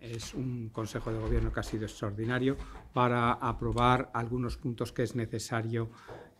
es un Consejo de Gobierno que ha sido extraordinario para aprobar algunos puntos que es necesario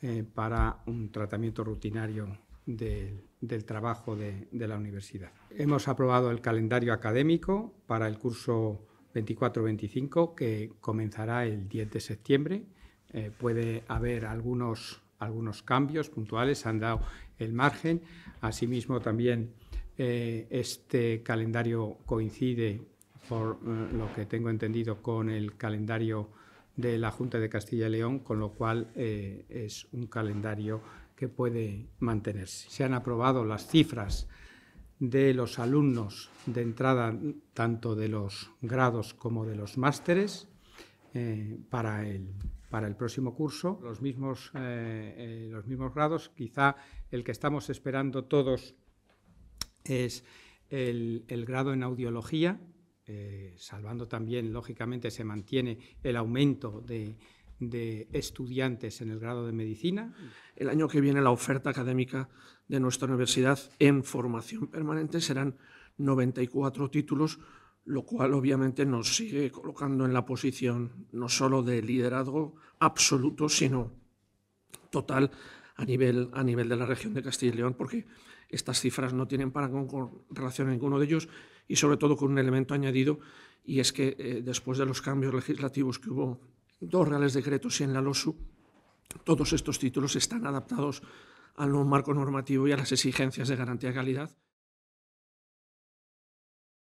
eh, para un tratamiento rutinario del trabajo de, la universidad. Hemos aprobado el calendario académico para el curso 24-25 que comenzará el 10 de septiembre. Eh, puede haber algunos, algunos cambios puntuales, han dado el margen. Asimismo, también eh, este calendario coincide por eh, lo que tengo entendido con el calendario de la Junta de Castilla y León, con lo cual eh, es un calendario que puede mantenerse. Se han aprobado las cifras de los alumnos de entrada tanto de los grados como de los másteres eh, para, el, próximo curso. Los mismos, grados, quizá el que estamos esperando todos es el grado en audiología, eh, salvando también, lógicamente, se mantiene el aumento de, estudiantes en el grado de medicina. El año que viene la oferta académica de nuestra universidad en formación permanente serán 94 títulos, lo cual obviamente nos sigue colocando en la posición no solo de liderazgo absoluto, sino total a nivel, a nivel de la región de Castilla y León, porque estas cifras no tienen parangón con relación a ninguno de ellos y sobre todo con un elemento añadido, y es que eh, después de los cambios legislativos que hubo, dos reales decretos y en la LOSU, todos estos títulos están adaptados al nuevo marco normativo y a las exigencias de garantía de calidad.